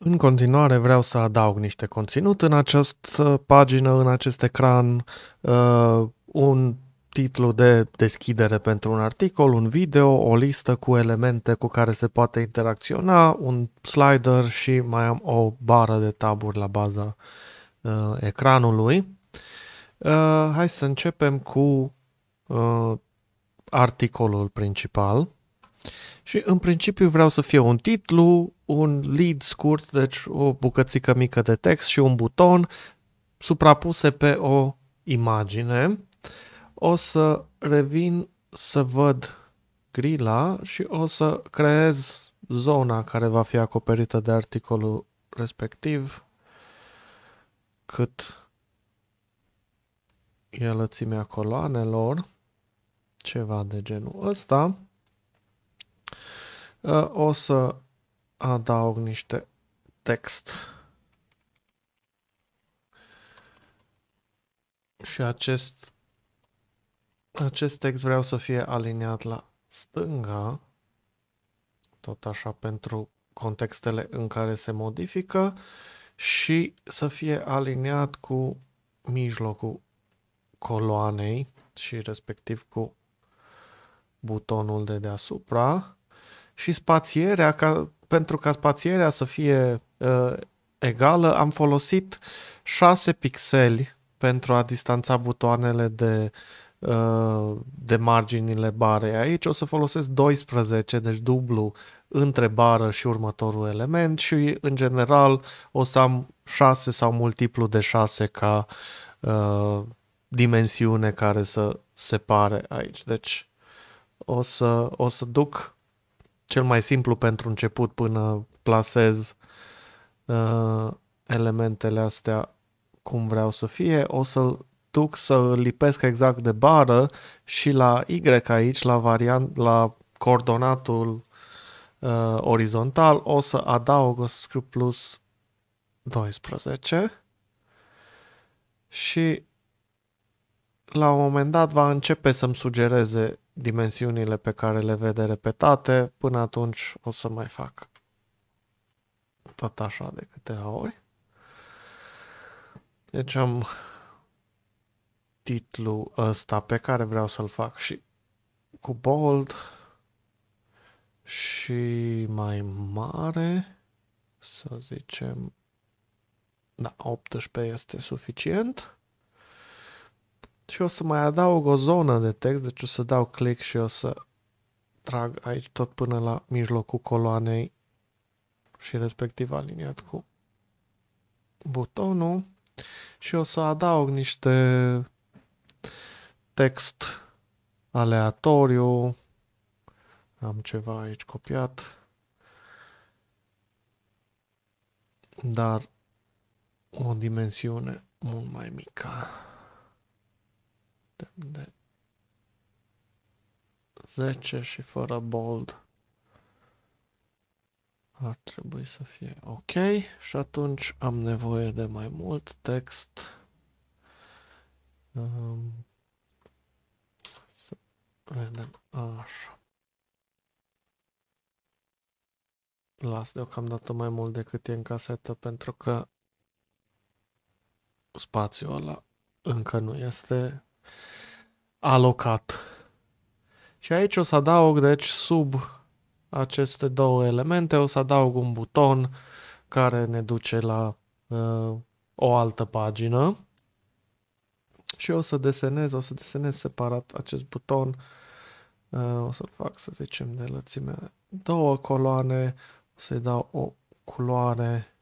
În continuare vreau să adaug niște conținut în această pagină, în acest ecran, uh, un titlu de deschidere pentru un articol, un video, o listă cu elemente cu care se poate interacționa, un slider și mai am o bară de taburi la baza uh, ecranului. Uh, hai să începem cu uh, articolul principal. Și în principiu vreau să fie un titlu, un lead scurt, deci o bucățică mică de text și un buton suprapuse pe o imagine. O să revin să văd grila și o să creez zona care va fi acoperită de articolul respectiv cât e lățimea coloanelor, ceva de genul ăsta. Ă, o să adaug niște text. Și acest, acest text vreau să fie aliniat la stânga, tot așa pentru contextele în care se modifică și să fie aliniat cu mijlocul coloanei și respectiv cu butonul de deasupra și spațierea, ca, pentru ca spațierea să fie uh, egală, am folosit 6 pixeli pentru a distanța butoanele de, uh, de marginile barei. Aici o să folosesc 12, deci dublu între bară și următorul element și în general o să am 6 sau multiplu de 6 ca uh, dimensiune care să separe aici. Deci o să, o să duc cel mai simplu pentru început până plasez uh, elementele astea cum vreau să fie, o să-l duc să lipesc exact de bară și la Y aici, la, variant, la coordonatul uh, orizontal, o să adaug, o să scriu plus 12 și la un moment dat va începe să-mi sugereze dimensiunile pe care le vede repetate, până atunci o să mai fac tot așa de câteva ori. Deci am titlul ăsta pe care vreau să-l fac și cu bold și mai mare, să zicem, da, 18 este suficient și o să mai adaug o zonă de text, deci o să dau click și o să trag aici tot până la mijlocul coloanei și respectiv aliniat cu butonul și o să adaug niște text aleatoriu. Am ceva aici copiat. Dar o dimensiune mult mai mică de 10 și fără bold ar trebui să fie ok și atunci am nevoie de mai mult text. Um, să vedem așa. Las deocamdată mai mult decât e în casetă pentru că spațiul ăla încă nu este alocat. Și aici o să adaug, deci, sub aceste două elemente, o să adaug un buton care ne duce la uh, o altă pagină. Și o să desenez, o să desenez separat acest buton. Uh, o să-l fac, să zicem, de lățime două coloane. O să-i dau o culoare.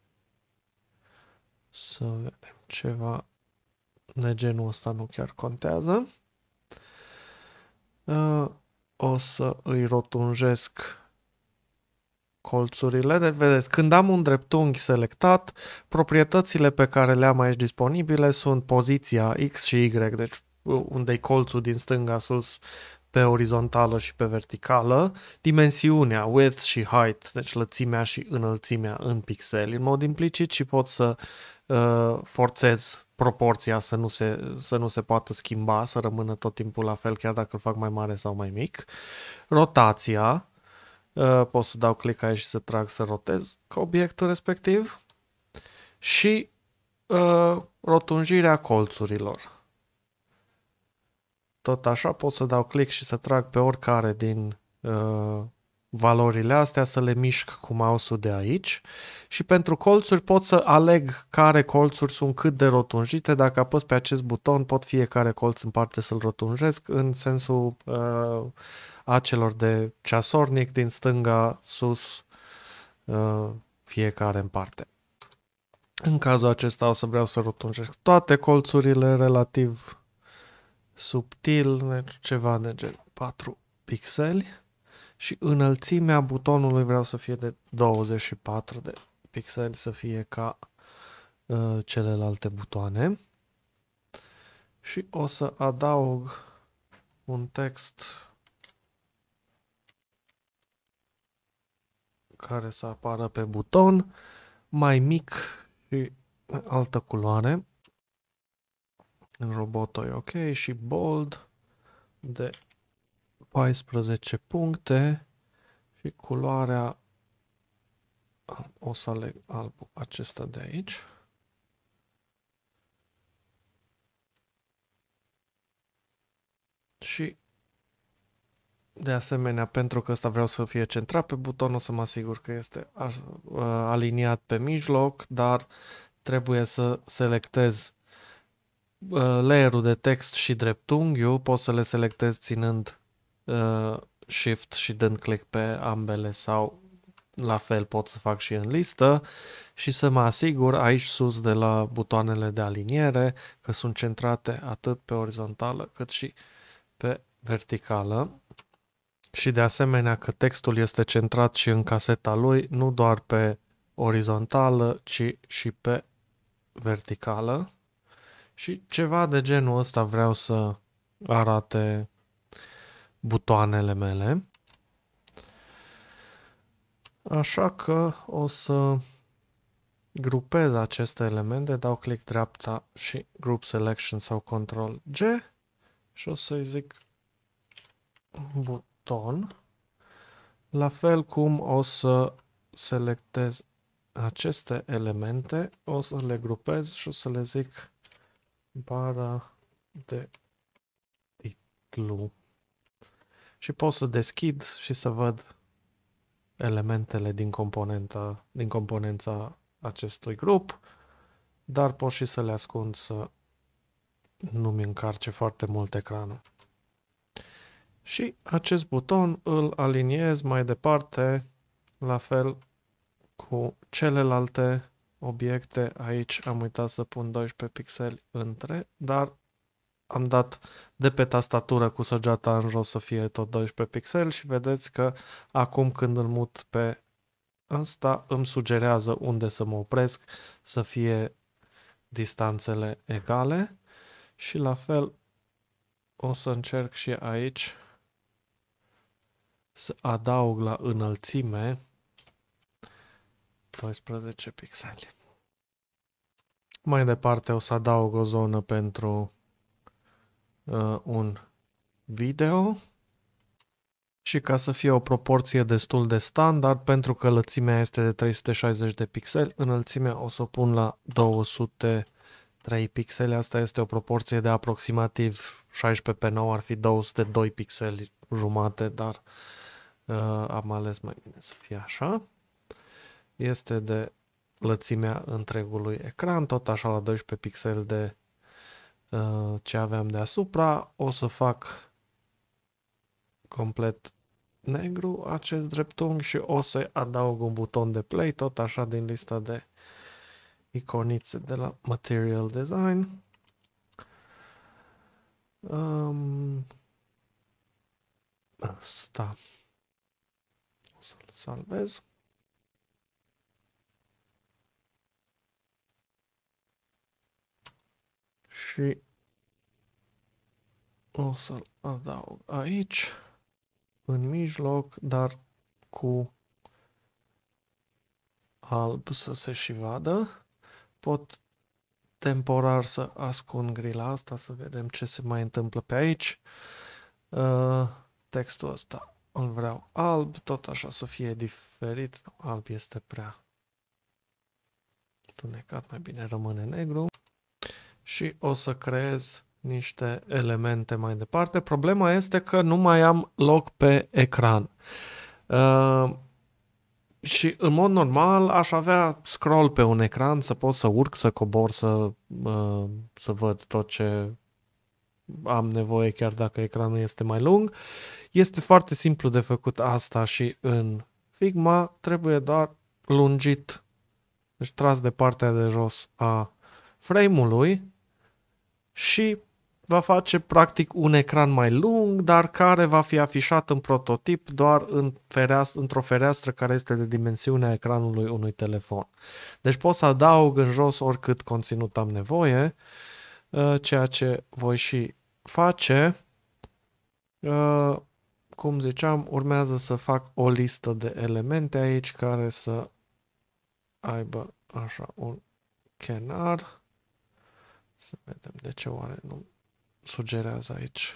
Să vedem ceva de genul ăsta nu chiar contează. Ă, o să îi rotunjesc colțurile. Deci, vedeți, când am un dreptunghi selectat, proprietățile pe care le am aici disponibile sunt poziția X și Y, deci unde e colțul din stânga sus pe orizontală și pe verticală, dimensiunea, width și height, deci lățimea și înălțimea în pixeli în mod implicit și pot să uh, forțez proporția să nu, se, să nu se poată schimba, să rămână tot timpul la fel, chiar dacă îl fac mai mare sau mai mic. Rotația, uh, pot să dau click aici și să trag să rotez obiectul respectiv. Și uh, rotunjirea colțurilor tot așa pot să dau click și să trag pe oricare din uh, valorile astea, să le mișc cu mouse-ul de aici și pentru colțuri pot să aleg care colțuri sunt cât de rotunjite. Dacă apăs pe acest buton pot fiecare colț în parte să-l rotunjesc în sensul uh, acelor de ceasornic din stânga sus uh, fiecare în parte. În cazul acesta o să vreau să rotunjesc toate colțurile relativ subtil, deci ceva de gen 4 pixeli și înălțimea butonului vreau să fie de 24 de pixeli, să fie ca uh, celelalte butoane. Și o să adaug un text care să apară pe buton, mai mic și altă culoare. În roboto e ok și bold de 14 puncte și culoarea o să aleg albul acesta de aici. Și de asemenea, pentru că ăsta vreau să fie centrat pe buton, o să mă asigur că este aliniat pe mijloc, dar trebuie să selectez Uh, layerul de text și dreptunghiul poți să le selectezi ținând uh, Shift și dând click pe ambele sau la fel pot să fac și în listă și să mă asigur aici sus de la butoanele de aliniere că sunt centrate atât pe orizontală cât și pe verticală și de asemenea că textul este centrat și în caseta lui, nu doar pe orizontală, ci și pe verticală. Și ceva de genul ăsta vreau să arate butoanele mele. Așa că o să grupez aceste elemente, dau click dreapta și Group Selection sau Control G și o să-i zic buton. La fel cum o să selectez aceste elemente, o să le grupez și o să le zic bara de titlu și pot să deschid și să văd elementele din componenta, din componența acestui grup, dar pot și să le ascund să nu-mi încarce foarte mult ecranul. Și acest buton îl aliniez mai departe, la fel cu celelalte obiecte, aici am uitat să pun 12 pixeli între, dar am dat de pe tastatură cu săgeata în jos să fie tot 12 pixeli și vedeți că acum când îl mut pe ăsta îmi sugerează unde să mă opresc să fie distanțele egale și la fel o să încerc și aici să adaug la înălțime 12 pixeli. Mai departe o să adaug o zonă pentru uh, un video și ca să fie o proporție destul de standard, pentru că lățimea este de 360 de pixeli, înălțimea o să o pun la 203 pixeli, asta este o proporție de aproximativ 16 pe 9, ar fi 202 pixeli jumate, dar uh, am ales mai bine să fie așa este de lățimea întregului ecran, tot așa la 12 pixel de uh, ce aveam deasupra. O să fac complet negru acest dreptunghi și o să adaug un buton de play, tot așa din lista de iconițe de la Material Design. Um, asta. O să-l salvez. și o să-l adaug aici, în mijloc, dar cu alb să se și vadă. Pot temporar să ascund grila asta, să vedem ce se mai întâmplă pe aici. Uh, textul ăsta îl vreau alb, tot așa să fie diferit. Alb este prea tunecat, mai bine rămâne negru și o să creez niște elemente mai departe. Problema este că nu mai am loc pe ecran. Uh, și în mod normal aș avea scroll pe un ecran să pot să urc, să cobor, să, uh, să văd tot ce am nevoie chiar dacă ecranul este mai lung. Este foarte simplu de făcut asta și în Figma trebuie doar lungit, deci tras de partea de jos a frame-ului și va face practic un ecran mai lung, dar care va fi afișat în prototip doar în fereastră, într-o fereastră care este de dimensiunea ecranului unui telefon. Deci pot să adaug în jos oricât conținut am nevoie, uh, ceea ce voi și face. Uh, cum ziceam, urmează să fac o listă de elemente aici care să aibă așa un chenar să vedem de ce oare nu sugerează aici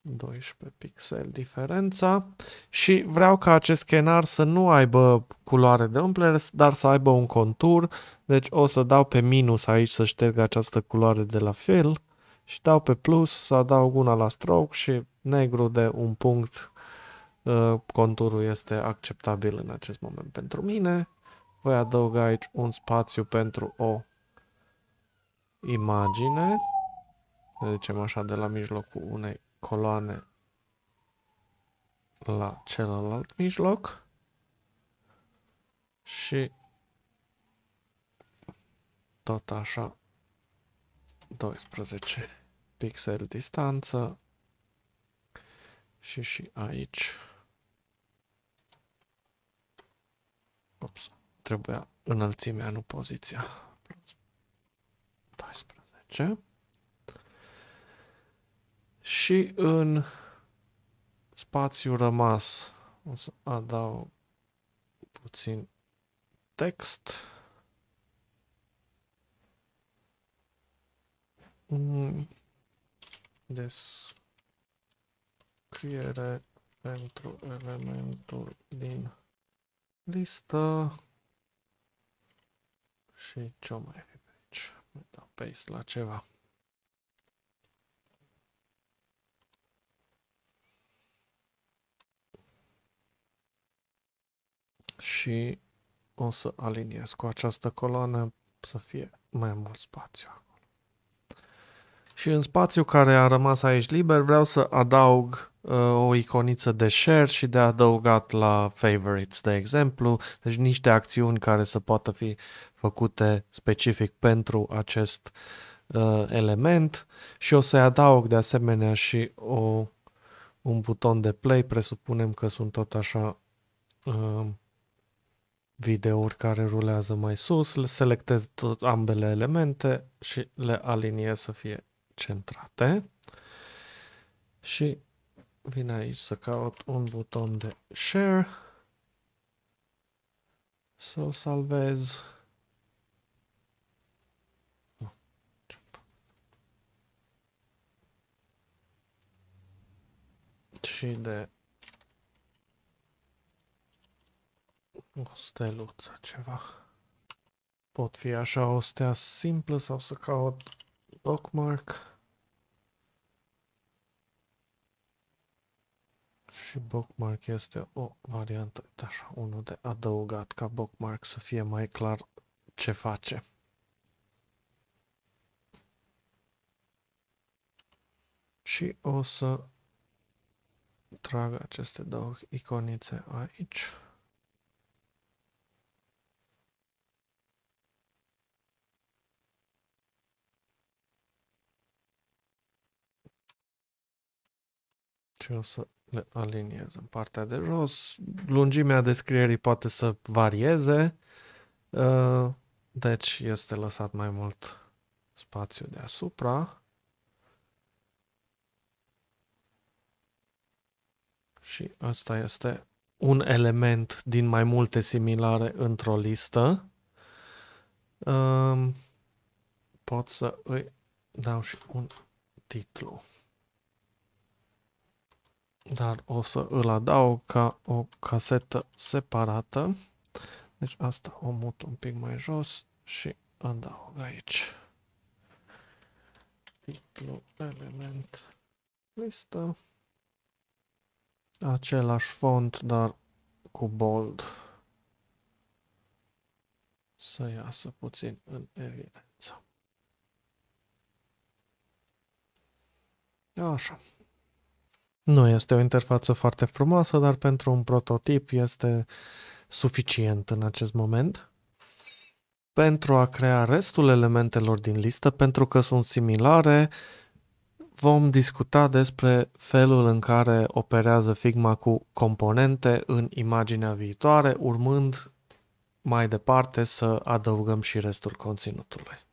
12 pixel diferența și vreau ca acest schenar să nu aibă culoare de umplere, dar să aibă un contur, deci o să dau pe minus aici să șterg această culoare de la fel și dau pe plus să adaug una la stroke și negru de un punct uh, conturul este acceptabil în acest moment pentru mine voi adăuga aici un spațiu pentru o imagine. Ne ducem așa de la mijlocul unei coloane la celălalt mijloc și tot așa 12 pixel distanță și și aici Ops. Trebuia înălțimea, nu poziția. 12. Și în spațiu rămas o să adaug puțin text. Mm, descriere pentru elementul din listă. Și ce mai avem aici? Mai dau paste la ceva. Și o să aliniez cu această coloană să fie mai mult spațiu acolo. Și în spațiu care a rămas aici liber vreau să adaug Uh, o iconiță de share și de adăugat la favorites, de exemplu, deci niște acțiuni care să poată fi făcute specific pentru acest uh, element și o să-i adaug de asemenea și o, un buton de play, presupunem că sunt tot așa uh, videouri care rulează mai sus, le selectez tot, ambele elemente și le aliniez să fie centrate și vin aici să caut un buton de share, să-l salvez. și de o steluță ceva. Pot fi așa o stea simplă sau să caut bookmark. Și bookmark este o variantă, așa, unul de adăugat ca bookmark să fie mai clar ce face. Și o să trag aceste două iconițe aici. ce o să le aliniez în partea de jos. Lungimea descrierii poate să varieze, uh, deci este lăsat mai mult spațiu deasupra. Și ăsta este un element din mai multe similare într-o listă. Um, pot să îi dau și un titlu dar o să îl adaug ca o casetă separată. Deci asta o mut un pic mai jos și adaug aici. Titlu, element, listă. Același font, dar cu bold. Să iasă puțin în evidență. Așa. Nu este o interfață foarte frumoasă, dar pentru un prototip este suficient în acest moment pentru a crea restul elementelor din listă, pentru că sunt similare, vom discuta despre felul în care operează Figma cu componente în imaginea viitoare, urmând mai departe să adăugăm și restul conținutului.